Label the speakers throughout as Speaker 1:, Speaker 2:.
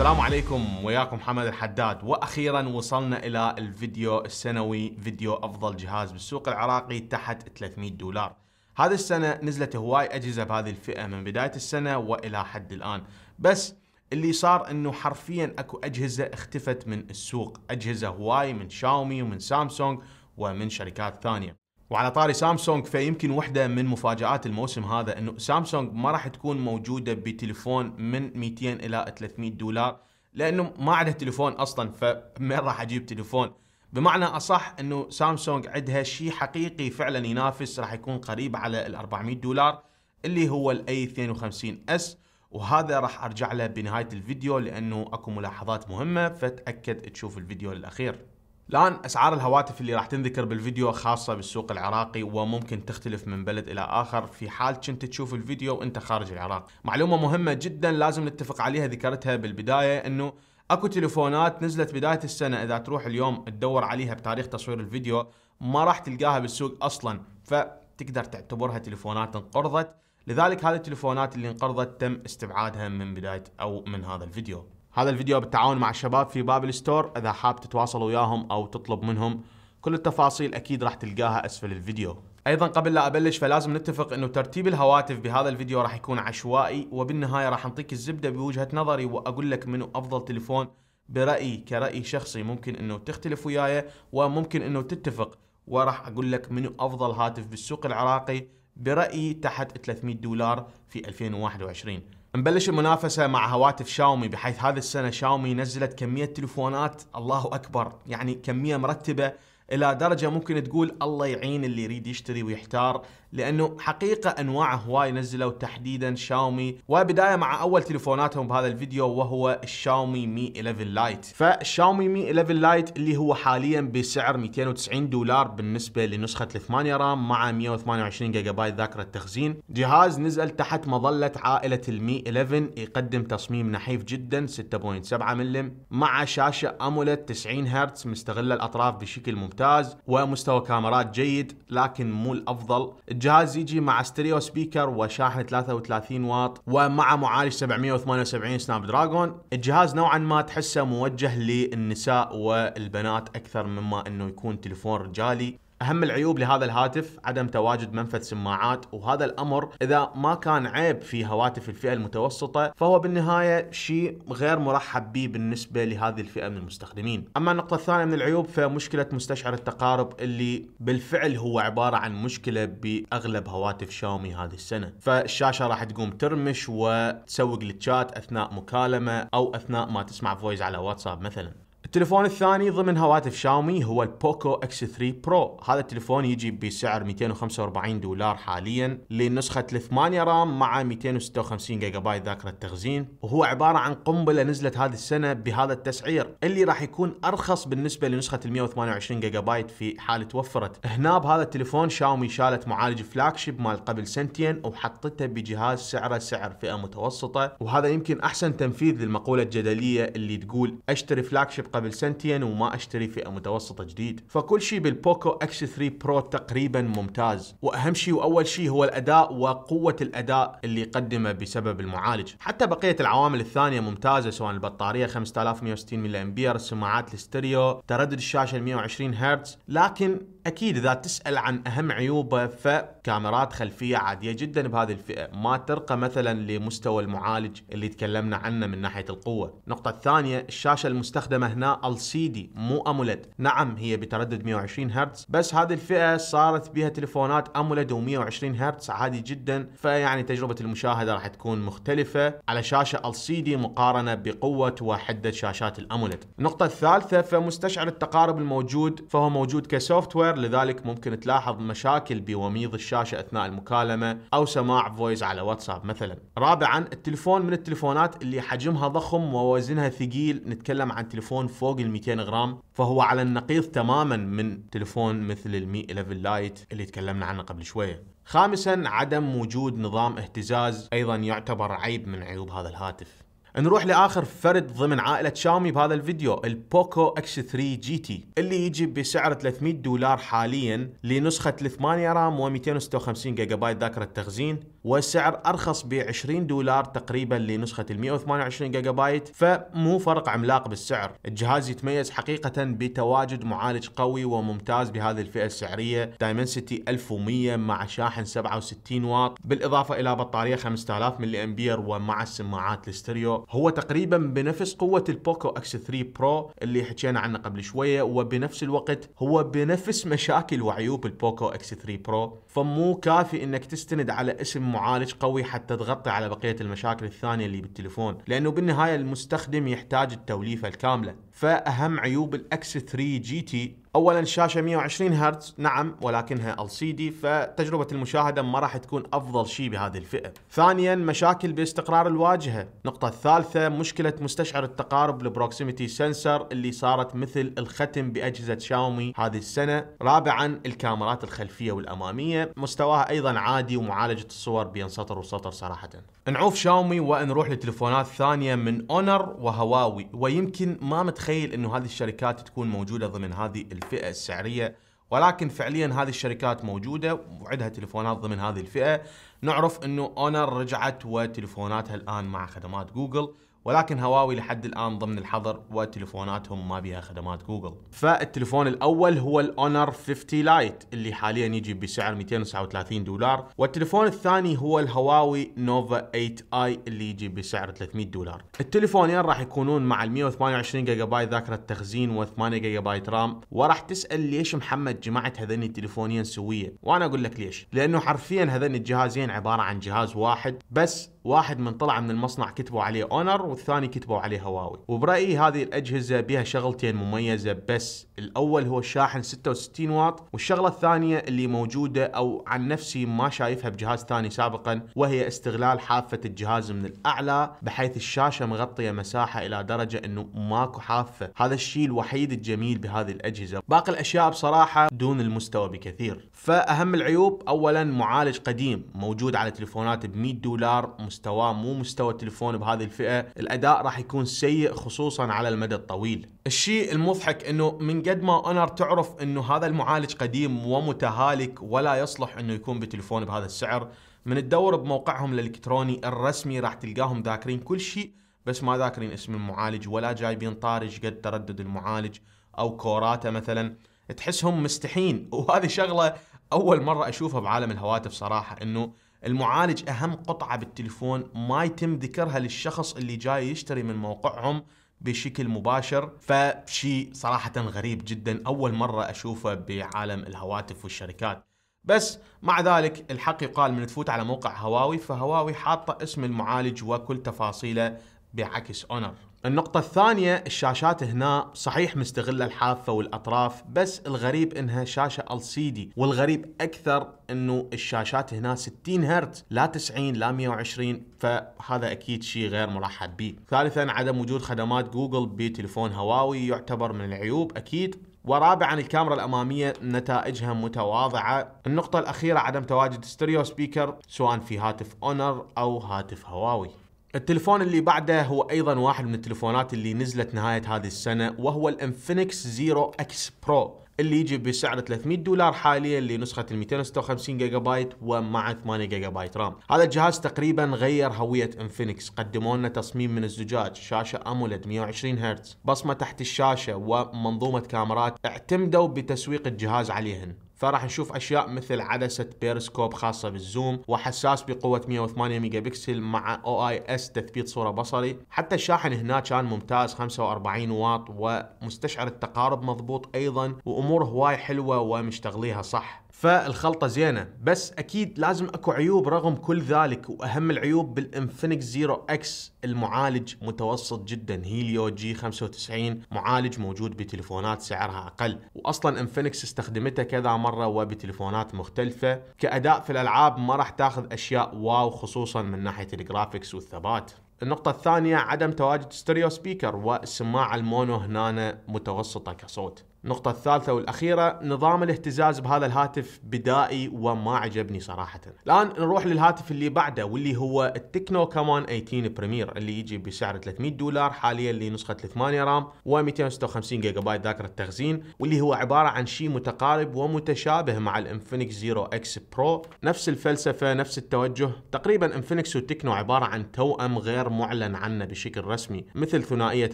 Speaker 1: السلام عليكم وياكم حمد الحداد واخيرا وصلنا الى الفيديو السنوي فيديو افضل جهاز بالسوق العراقي تحت 300 دولار هذا السنة نزلت هواي اجهزة بهذه الفئة من بداية السنة والى حد الان بس اللي صار انه حرفيا اكو اجهزة اختفت من السوق اجهزة هواي من شاومي ومن سامسونج ومن شركات ثانية وعلى طاري سامسونج فيمكن واحدة من مفاجآت الموسم هذا انه سامسونج ما راح تكون موجودة بتليفون من 200 الى 300 دولار لانه ما عندها تليفون اصلا فمن راح اجيب تليفون بمعنى اصح انه سامسونج عندها شيء حقيقي فعلا ينافس راح يكون قريب على ال 400 دولار اللي هو الاي 52 اس وهذا راح ارجع له بنهايه الفيديو لانه اكو ملاحظات مهمه فتاكد تشوف الفيديو الاخير الآن أسعار الهواتف اللي راح تنذكر بالفيديو خاصة بالسوق العراقي وممكن تختلف من بلد إلى آخر في حال كنت تشوف الفيديو وأنت خارج العراق معلومة مهمة جدا لازم نتفق عليها ذكرتها بالبداية أنه اكو تليفونات نزلت بداية السنة اذا تروح اليوم تدور عليها بتاريخ تصوير الفيديو ما راح تلقاها بالسوق اصلا فتقدر تعتبرها تليفونات انقرضت لذلك هذه التليفونات اللي انقرضت تم استبعادها من بداية او من هذا الفيديو هذا الفيديو بالتعاون مع الشباب في بابل ستور اذا حاب تتواصل وياهم او تطلب منهم كل التفاصيل اكيد راح تلقاها اسفل الفيديو ايضا قبل لا ابلش فلازم نتفق انه ترتيب الهواتف بهذا الفيديو راح يكون عشوائي وبالنهايه راح اعطيك الزبده بوجهه نظري واقول لك منو افضل تليفون برايي كراي شخصي ممكن انه تختلف وياي وممكن انه تتفق وراح اقول لك منو افضل هاتف بالسوق العراقي برأيي تحت 300 دولار في 2021 نبلش المنافسة مع هواتف شاومي بحيث هذه السنة شاومي نزلت كمية تلفونات الله أكبر يعني كمية مرتبة إلى درجة ممكن تقول الله يعين اللي يريد يشتري ويحتار لانه حقيقه انواع هواي نزلوا تحديدا شاومي وبدايه مع اول تليفوناتهم بهذا الفيديو وهو الشاومي مي 11 لايت فالشاومي مي 11 لايت اللي هو حاليا بسعر 290 دولار بالنسبه لنسخه 8 رام مع 128 جيجا بايت ذاكره تخزين جهاز نزل تحت مظله عائله المي 11 يقدم تصميم نحيف جدا 6.7 ملم مع شاشه اموليد 90 هرتز مستغله الاطراف بشكل ممتاز ومستوى كاميرات جيد لكن مو الافضل الجهاز يجي مع ستيريو سبيكر وشاحن 33 واط ومع معالج 778 سناب دراجون الجهاز نوعا ما تحسه موجه للنساء والبنات اكثر مما انه يكون تليفون رجالي اهم العيوب لهذا الهاتف عدم تواجد منفذ سماعات وهذا الامر اذا ما كان عيب في هواتف الفئه المتوسطه فهو بالنهايه شيء غير مرحب به بالنسبه لهذه الفئه من المستخدمين. اما النقطه الثانيه من العيوب فمشكله مستشعر التقارب اللي بالفعل هو عباره عن مشكله باغلب هواتف شاومي هذه السنه، فالشاشه راح تقوم ترمش وتسوي جلتشات اثناء مكالمه او اثناء ما تسمع فويس على واتساب مثلا. التليفون الثاني ضمن هواتف شاومي هو البوكو اكس 3 برو هذا التليفون يجي بسعر 245 دولار حاليا لنسخة 8 رام مع 256 جيجا بايت ذاكرة تخزين وهو عبارة عن قنبلة نزلت هذه السنة بهذا التسعير اللي راح يكون ارخص بالنسبة لنسخة 128 جيجا بايت في حال توفرت هنا بهذا التليفون شاومي شالت معالج فلاكشيب مال قبل سنتين وحطته بجهاز سعره سعر فئة متوسطة وهذا يمكن احسن تنفيذ للمقولة الجدلية اللي تقول اشتري فلاكشيب قبل قبل سنتين وما اشتري فئه متوسطه جديد فكل شيء بالبوكو اكس 3 برو تقريبا ممتاز واهم شيء واول شيء هو الاداء وقوه الاداء اللي يقدمه بسبب المعالج حتى بقيه العوامل الثانيه ممتازه سواء البطاريه 5160 ملي امبير السماعات الاستريو تردد الشاشه 120 هرتز لكن اكيد اذا تسال عن اهم عيوبه فكاميرات خلفيه عاديه جدا بهذه الفئه ما ترقى مثلا لمستوى المعالج اللي تكلمنا عنه من ناحيه القوه النقطه الثانيه الشاشه المستخدمه هنا ال سي دي مو امولد نعم هي بتردد 120 هرتز بس هذه الفئه صارت بها تليفونات امولد و120 هرتز عادي جدا فيعني تجربه المشاهده راح تكون مختلفه على شاشه ال سي دي مقارنه بقوه وحده شاشات الامولد النقطه الثالثه فمستشعر التقارب الموجود فهو موجود كسوفت وير البروكر لذلك ممكن تلاحظ مشاكل بوميض الشاشة أثناء المكالمة أو سماع فويس على واتساب مثلا رابعا التليفون من التليفونات اللي حجمها ضخم ووزنها ثقيل نتكلم عن تليفون فوق ال 200 غرام فهو على النقيض تماما من تليفون مثل المي 11 لايت اللي تكلمنا عنه قبل شوية خامسا عدم وجود نظام اهتزاز أيضا يعتبر عيب من عيوب هذا الهاتف نروح لاخر فرد ضمن عائله شاومي بهذا الفيديو البوكو اكس 3 جي تي اللي يجي بسعر 300 دولار حاليا لنسخه 8 رام و256 جيجا بايت ذاكره تخزين والسعر ارخص ب 20 دولار تقريبا لنسخه ال 128 جيجا بايت فمو فرق عملاق بالسعر، الجهاز يتميز حقيقه بتواجد معالج قوي وممتاز بهذه الفئه السعريه دايمنسيتي 1100 مع شاحن 67 واط بالاضافه الى بطاريه 5000 ملي امبير ومع السماعات الاستريو، هو تقريبا بنفس قوه البوكو اكس 3 برو اللي حكينا عنه قبل شويه وبنفس الوقت هو بنفس مشاكل وعيوب البوكو اكس 3 برو، فمو كافي انك تستند على اسم معالج قوي حتى تغطي على بقيه المشاكل الثانيه اللي بالتليفون لانه بالنهايه المستخدم يحتاج التوليفه الكامله فاهم عيوب الاكس 3 جي تي اولا الشاشه 120 هرتز نعم ولكنها LCD فتجربه المشاهده ما راح تكون افضل شيء بهذه الفئه. ثانيا مشاكل باستقرار الواجهه، النقطه الثالثه مشكله مستشعر التقارب البروكسيميتي سنسر اللي صارت مثل الختم باجهزه شاومي هذه السنه. رابعا الكاميرات الخلفيه والاماميه مستواها ايضا عادي ومعالجه الصور بين سطر وسطر صراحه. نعوف شاومي ونروح لتليفونات ثانيه من اونر وهواوي ويمكن ما متخيل انه هذه الشركات تكون موجوده ضمن هذه الفئة السعرية ولكن فعليا هذه الشركات موجودة وعندها تليفونات ضمن هذه الفئة نعرف انه اونر رجعت وتليفوناتها الان مع خدمات جوجل ولكن هواوي لحد الان ضمن الحظر وتليفوناتهم ما بيها خدمات جوجل فالتليفون الاول هو الاونر 50 لايت اللي حاليا يجي بسعر 239 دولار والتليفون الثاني هو الهواوي نوفا 8 اي اللي يجي بسعر 300 دولار التليفونين راح يكونون مع ال 128 جيجا بايت ذاكره تخزين و8 جيجا بايت رام وراح تسال ليش محمد جمعت هذين التليفونين سويه وانا اقول لك ليش لانه حرفيا هذين الجهازين عباره عن جهاز واحد بس واحد من طلع من المصنع كتبوا عليه اونر والثاني كتبوا عليه هواوي وبرايي هذه الاجهزه بها شغلتين مميزه بس الاول هو الشاحن 66 واط والشغله الثانيه اللي موجوده او عن نفسي ما شايفها بجهاز ثاني سابقا وهي استغلال حافه الجهاز من الاعلى بحيث الشاشه مغطيه مساحه الى درجه انه ماكو حافه هذا الشيء الوحيد الجميل بهذه الاجهزه باقي الاشياء بصراحه دون المستوى بكثير فاهم العيوب اولا معالج قديم موجود على تليفونات ب 100 دولار مستواه مو مستوى التليفون بهذه الفئه الاداء راح يكون سيء خصوصا على المدى الطويل الشيء المضحك انه من قد ما اونر تعرف انه هذا المعالج قديم ومتهالك ولا يصلح انه يكون بتليفون بهذا السعر من تدور بموقعهم الالكتروني الرسمي راح تلقاهم ذاكرين كل شيء بس ما ذاكرين اسم المعالج ولا جايبين طارج قد تردد المعالج او كوراته مثلا تحسهم مستحين وهذه شغله اول مره اشوفها بعالم الهواتف صراحه انه المعالج اهم قطعه بالتليفون ما يتم ذكرها للشخص اللي جاي يشتري من موقعهم بشكل مباشر فشي صراحة غريب جدا أول مرة أشوفه بعالم الهواتف والشركات بس مع ذلك الحق يقال من تفوت على موقع هواوي فهواوي حاطة اسم المعالج وكل تفاصيله بعكس اونر النقطة الثانية الشاشات هنا صحيح مستغلة الحافة والأطراف بس الغريب انها شاشة LCD والغريب أكثر انه الشاشات هنا 60 هرتز لا 90 لا 120 فهذا أكيد شيء غير مرحب به ثالثا عدم وجود خدمات جوجل بتليفون هواوي يعتبر من العيوب أكيد ورابعا الكاميرا الأمامية نتائجها متواضعة النقطة الأخيرة عدم تواجد ستيريو سبيكر سواء في هاتف اونر أو هاتف هواوي التلفون اللي بعده هو ايضا واحد من التلفونات اللي نزلت نهايه هذه السنه وهو الانفينكس زيرو اكس برو اللي يجي بسعر 300 دولار حاليا لنسخه ال 256 جيجا بايت ومع 8 جيجا بايت رام. هذا الجهاز تقريبا غير هويه انفينكس، قدموا لنا تصميم من الزجاج، شاشه امولد 120 هرتز، بصمه تحت الشاشه ومنظومه كاميرات اعتمدوا بتسويق الجهاز عليهن. فراح نشوف اشياء مثل عدسه بيرسكوب خاصه بالزوم وحساس بقوه 108 ميجا بكسل مع او اي اس تثبيت صوره بصري حتى الشاحن هنا كان ممتاز 45 واط ومستشعر التقارب مضبوط ايضا وامور هواي حلوه ومشتغليها صح فالخلطه زينه بس اكيد لازم اكو عيوب رغم كل ذلك واهم العيوب بالانفينكس زيرو اكس المعالج متوسط جدا هيليو جي 95 معالج موجود بتليفونات سعرها اقل واصلا انفينكس استخدمته كذا مره وبتليفونات مختلفه كاداء في الالعاب ما راح تاخذ اشياء واو خصوصا من ناحيه الجرافيكس والثبات النقطة الثانية عدم تواجد ستيريو سبيكر والسماعة المونو هنا متوسطة كصوت النقطة الثالثة والأخيرة نظام الاهتزاز بهذا الهاتف بدائي وما عجبني صراحة الآن نروح للهاتف اللي بعده واللي هو التكنو كمان 18 بريمير اللي يجي بسعر 300 دولار حاليا لنسخة 8 رام و256 جيجا بايت ذاكرة تخزين واللي هو عبارة عن شيء متقارب ومتشابه مع الانفينكس زيرو اكس برو نفس الفلسفة نفس التوجه تقريبا انفينكس وتكنو عبارة عن توأم غير معلن عنه بشكل رسمي مثل ثنائية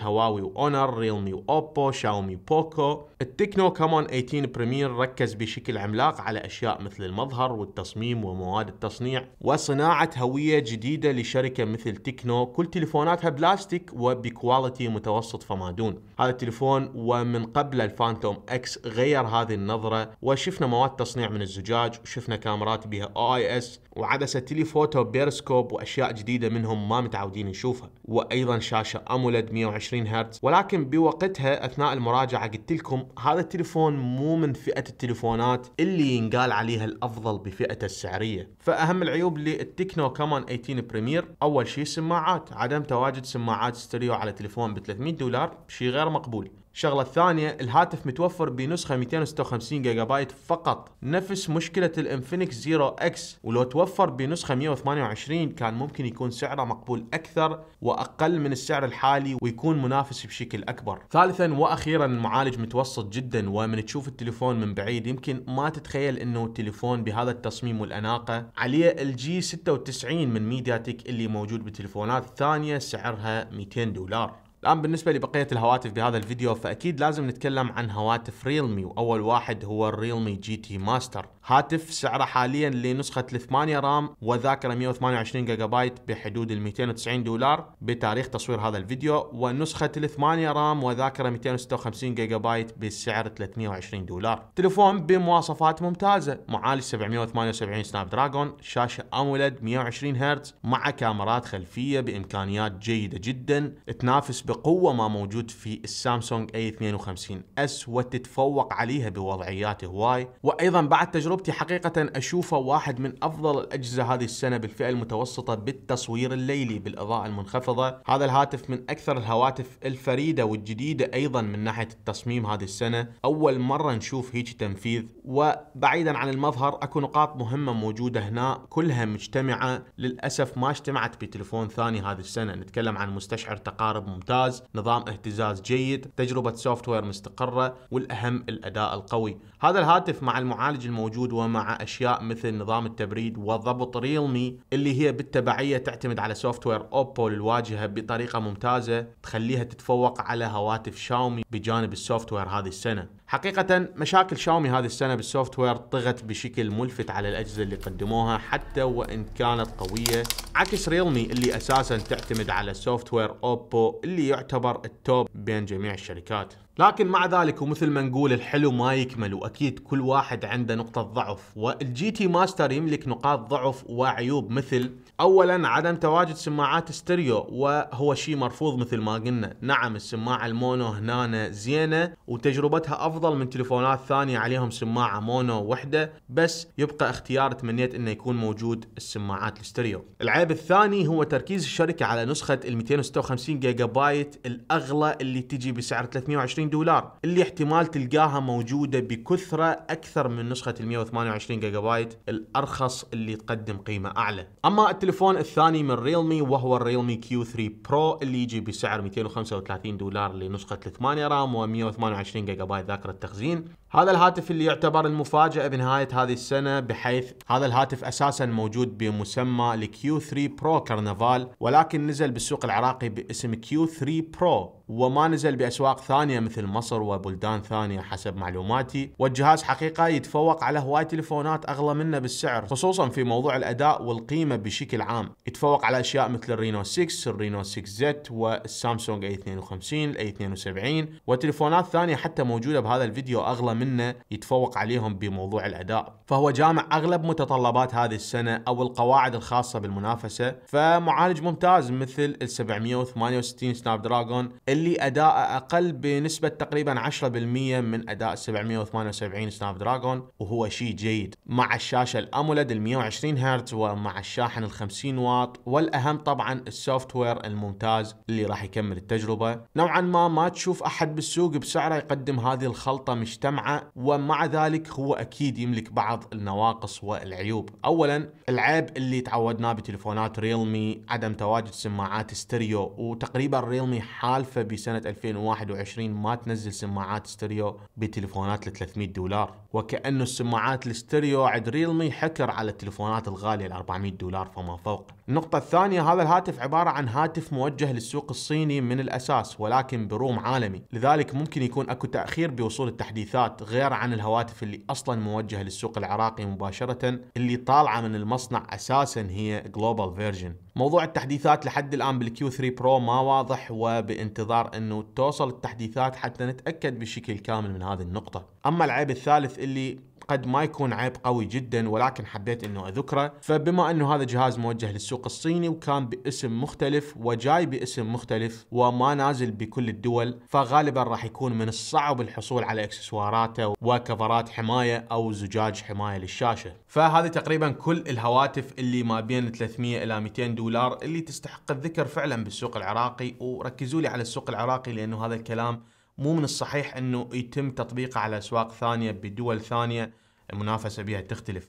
Speaker 1: هواوي واونر ريلمي واوبو شاومي بوكو التكنو كمان 18 بريمير ركز بشكل عملاق على أشياء مثل المظهر والتصميم ومواد التصنيع وصناعة هوية جديدة لشركة مثل تكنو كل تليفوناتها بلاستيك وبكواليتي متوسط فما دون هذا التليفون ومن قبل الفانتوم اكس غير هذه النظرة وشفنا مواد تصنيع من الزجاج وشفنا كاميرات بها او اي اس وعدسة تليفوتو بيرسكوب واشياء جديدة منهم ما متعودين نشوفها وايضا شاشه اموليد 120 هرتز ولكن بوقتها اثناء المراجعه قلت لكم هذا التليفون مو من فئه التليفونات اللي ينقال عليها الافضل بفئته السعريه فاهم العيوب للتكنو كمان 18 بريمير اول شيء سماعات عدم تواجد سماعات ستيريو على تليفون ب 300 دولار شيء غير مقبول الشغله الثانيه الهاتف متوفر بنسخه 256 جيجا بايت فقط نفس مشكله الانفينكس زيرو اكس ولو توفر بنسخه 128 كان ممكن يكون سعره مقبول اكثر واقل من السعر الحالي ويكون منافس بشكل اكبر ثالثا واخيرا المعالج متوسط جدا ومن تشوف التليفون من بعيد يمكن ما تتخيل انه التليفون بهذا التصميم والاناقه عليه الجي 96 من ميدياتك اللي موجود بالتليفونات الثانيه سعرها 200 دولار الآن بالنسبة لبقية الهواتف بهذا الفيديو فأكيد لازم نتكلم عن هواتف ريلمي وأول واحد هو الريلمي جي تي ماستر هاتف سعره حاليا لنسخة 8 رام وذاكرة 128 جيجا بايت بحدود ال 290 دولار بتاريخ تصوير هذا الفيديو ونسخة 8 رام وذاكرة 256 جيجا بايت بسعر 320 دولار تليفون بمواصفات ممتازة معالج 778 سناب دراجون شاشة أمولد 120 هرتز مع كاميرات خلفية بإمكانيات جيدة جدا تنافس بقوة ما موجود في السامسونج A52 اس وتتفوق عليها بوضعيات هواي وايضا بعد تجربتي حقيقة اشوفه واحد من افضل الاجهزة هذه السنة بالفئة المتوسطة بالتصوير الليلي بالاضاءة المنخفضة هذا الهاتف من اكثر الهواتف الفريدة والجديدة ايضا من ناحية التصميم هذه السنة اول مرة نشوف هيك تنفيذ وبعيدا عن المظهر اكو نقاط مهمة موجودة هنا كلها مجتمعة للاسف ما اجتمعت بتليفون ثاني هذه السنة نتكلم عن مستشعر تقارب ممتاز ممتاز نظام اهتزاز جيد تجربة سوفت وير مستقرة والأهم الأداء القوي هذا الهاتف مع المعالج الموجود ومع أشياء مثل نظام التبريد وضبط ريلمي اللي هي بالتبعية تعتمد على سوفت وير أوبو للواجهة بطريقة ممتازة تخليها تتفوق على هواتف شاومي بجانب السوفت وير هذه السنة حقيقة مشاكل شاومي هذه السنة بالسوفت وير طغت بشكل ملفت على الأجهزة اللي قدموها حتى وإن كانت قوية عكس ريلمي اللي أساسا تعتمد على سوفت وير أوبو اللي يعتبر التوب بين جميع الشركات لكن مع ذلك ومثل ما نقول الحلو ما يكمل واكيد كل واحد عنده نقطة ضعف والجي تي ماستر يملك نقاط ضعف وعيوب مثل اولا عدم تواجد سماعات ستيريو وهو شيء مرفوض مثل ما قلنا نعم السماعة المونو هنا زينة وتجربتها افضل من تليفونات ثانية عليهم سماعة مونو وحدة بس يبقى اختيار تمنيت انه يكون موجود السماعات الستيريو العيب الثاني هو تركيز الشركة على نسخة ال 256 جيجا بايت الاغلى اللي تجي بسعر 320 128 دولار اللي احتمال تلقاها موجودة بكثرة أكثر من نسخة ال 128 جيجا بايت الأرخص اللي تقدم قيمة أعلى أما التلفون الثاني من ريلمي وهو الريلمي Q3 Pro اللي يجي بسعر 235 دولار لنسخة 8 رام و 128 جيجا بايت ذاكرة تخزين هذا الهاتف اللي يعتبر المفاجأة بنهاية هذه السنة بحيث هذا الهاتف أساسا موجود بمسمى q 3 برو كرنفال ولكن نزل بالسوق العراقي باسم كيو 3 برو وما نزل بأسواق ثانية مثل مصر وبلدان ثانية حسب معلوماتي والجهاز حقيقة يتفوق على هواي تليفونات أغلى منه بالسعر خصوصا في موضوع الأداء والقيمة بشكل عام يتفوق على أشياء مثل الرينو 6 الرينو 6 زت والسامسونج A52 A72 وتليفونات ثانية حتى موجودة بهذا الفيديو أغلى منه منه يتفوق عليهم بموضوع الأداء فهو جامع أغلب متطلبات هذه السنة أو القواعد الخاصة بالمنافسة فمعالج ممتاز مثل ال 768 سناب دراجون اللي أداءه أقل بنسبة تقريبا 10% من أداء 778 سناب دراجون وهو شيء جيد مع الشاشة الأمولد ال 120 هرتز ومع الشاحن ال 50 واط والأهم طبعا السوفت وير الممتاز اللي راح يكمل التجربة نوعا ما ما تشوف أحد بالسوق بسعره يقدم هذه الخلطة مجتمعة ومع ذلك هو أكيد يملك بعض النواقص والعيوب أولا العيب اللي تعودناه بتليفونات ريلمي عدم تواجد سماعات ستيريو وتقريبا ريلمي حالفة بسنة 2021 ما تنزل سماعات ستيريو بتليفونات ل 300 دولار وكأنه السماعات الستيريو عند ريلمي حكر على التليفونات الغالية ال 400 دولار فما فوق النقطة الثانية هذا الهاتف عبارة عن هاتف موجه للسوق الصيني من الأساس ولكن بروم عالمي لذلك ممكن يكون أكو تأخير بوصول التحديثات الاتصالات غير عن الهواتف اللي اصلا موجهه للسوق العراقي مباشره اللي طالعه من المصنع اساسا هي جلوبال فيرجن موضوع التحديثات لحد الان بالكيو 3 برو ما واضح وبانتظار انه توصل التحديثات حتى نتاكد بشكل كامل من هذه النقطه اما العيب الثالث اللي قد ما يكون عيب قوي جدا ولكن حبيت انه اذكره فبما انه هذا جهاز موجه للسوق الصيني وكان باسم مختلف وجاي باسم مختلف وما نازل بكل الدول فغالبا راح يكون من الصعب الحصول على اكسسواراته وكفرات حماية او زجاج حماية للشاشة فهذه تقريبا كل الهواتف اللي ما بين 300 الى 200 دولار اللي تستحق الذكر فعلا بالسوق العراقي وركزوا لي على السوق العراقي لانه هذا الكلام مو من الصحيح انه يتم تطبيقه على اسواق ثانيه بدول ثانيه المنافسه بها تختلف.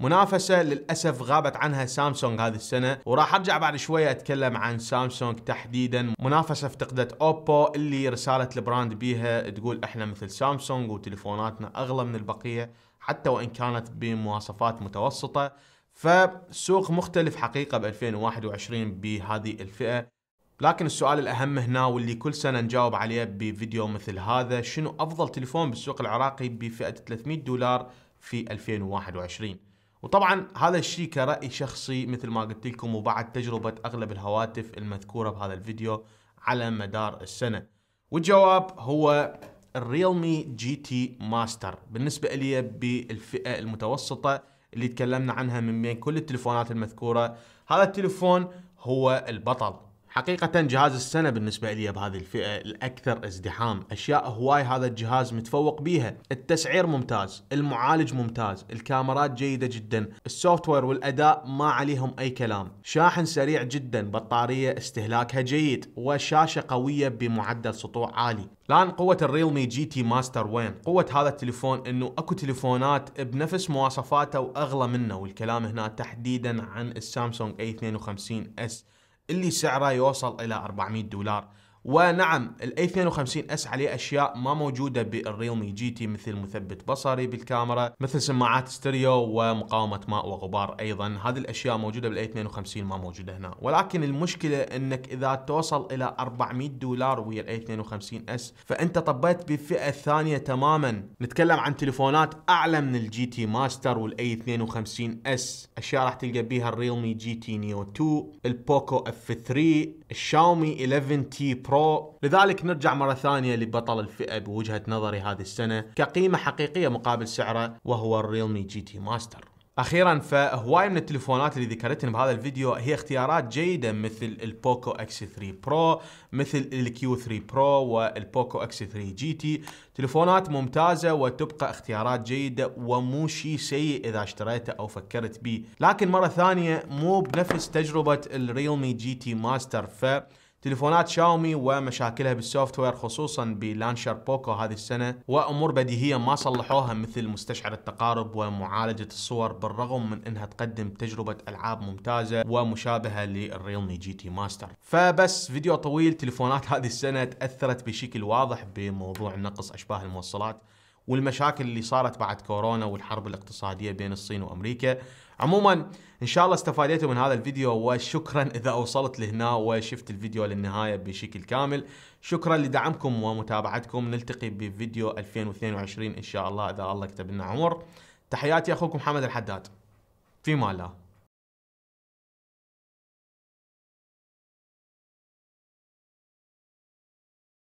Speaker 1: منافسه للاسف غابت عنها سامسونج هذه السنه وراح ارجع بعد شويه اتكلم عن سامسونج تحديدا منافسه افتقدت اوبو اللي رساله البراند بيها تقول احنا مثل سامسونج وتليفوناتنا اغلى من البقيه حتى وان كانت بمواصفات متوسطه فسوق مختلف حقيقه ب 2021 بهذه الفئه لكن السؤال الأهم هنا واللي كل سنة نجاوب عليه بفيديو مثل هذا شنو أفضل تليفون بالسوق العراقي بفئة 300 دولار في 2021 وطبعا هذا الشيء كرأي شخصي مثل ما قلت لكم وبعد تجربة أغلب الهواتف المذكورة بهذا الفيديو على مدار السنة والجواب هو الريلمي جي تي ماستر بالنسبة لي بالفئة المتوسطة اللي تكلمنا عنها من بين كل التليفونات المذكورة هذا التليفون هو البطل حقيقة جهاز السنة بالنسبة لي بهذه الفئة الأكثر ازدحام أشياء هواي هذا الجهاز متفوق بيها التسعير ممتاز المعالج ممتاز الكاميرات جيدة جدا السوفت وير والأداء ما عليهم أي كلام شاحن سريع جدا بطارية استهلاكها جيد وشاشة قوية بمعدل سطوع عالي الان قوة الريلمي جي تي ماستر وين؟ قوة هذا التليفون انه اكو تليفونات بنفس مواصفاته واغلى منه والكلام هنا تحديدا عن السامسونج A52 S اللي سعره يوصل إلى 400 دولار ونعم a 52 S عليه اشياء ما موجوده بالريومي جي تي مثل مثبت بصري بالكاميرا مثل سماعات ستيريو ومقاومه ماء وغبار ايضا هذه الاشياء موجوده a 52 ما موجوده هنا ولكن المشكله انك اذا توصل الى 400 دولار ويا a 52 S فانت طبيت بفئه ثانيه تماما نتكلم عن تليفونات اعلى من الجي تي ماستر a 52 S اشياء راح تلقى بيها الريومي جي تي نيو 2 البوكو اف 3 الشاومي 11 تي برو برو لذلك نرجع مرة ثانية لبطل الفئة بوجهة نظري هذه السنة كقيمة حقيقية مقابل سعره وهو الريلمي جي تي ماستر اخيرا فهواي من التليفونات اللي ذكرتهم بهذا الفيديو هي اختيارات جيده مثل البوكو اكس 3 برو مثل الكيو 3 برو والبوكو اكس 3 جي تي تليفونات ممتازه وتبقى اختيارات جيده ومو شيء سيء اذا اشتريته او فكرت به لكن مره ثانيه مو بنفس تجربه الريلمي جي تي ماستر ف تليفونات شاومي ومشاكلها بالسوفت وير خصوصا بلانشر بوكو هذه السنة وأمور بديهية ما صلحوها مثل مستشعر التقارب ومعالجة الصور بالرغم من أنها تقدم تجربة ألعاب ممتازة ومشابهة للريلمي جي تي ماستر فبس فيديو طويل تليفونات هذه السنة تأثرت بشكل واضح بموضوع نقص أشباه الموصلات والمشاكل اللي صارت بعد كورونا والحرب الاقتصاديه بين الصين وامريكا عموما ان شاء الله استفاديتوا من هذا الفيديو وشكرا اذا وصلت لهنا وشفت الفيديو للنهايه بشكل كامل شكرا لدعمكم ومتابعتكم نلتقي بفيديو 2022 ان شاء الله اذا الله كتب لنا عمر تحياتي اخوكم محمد الحداد فيما مالا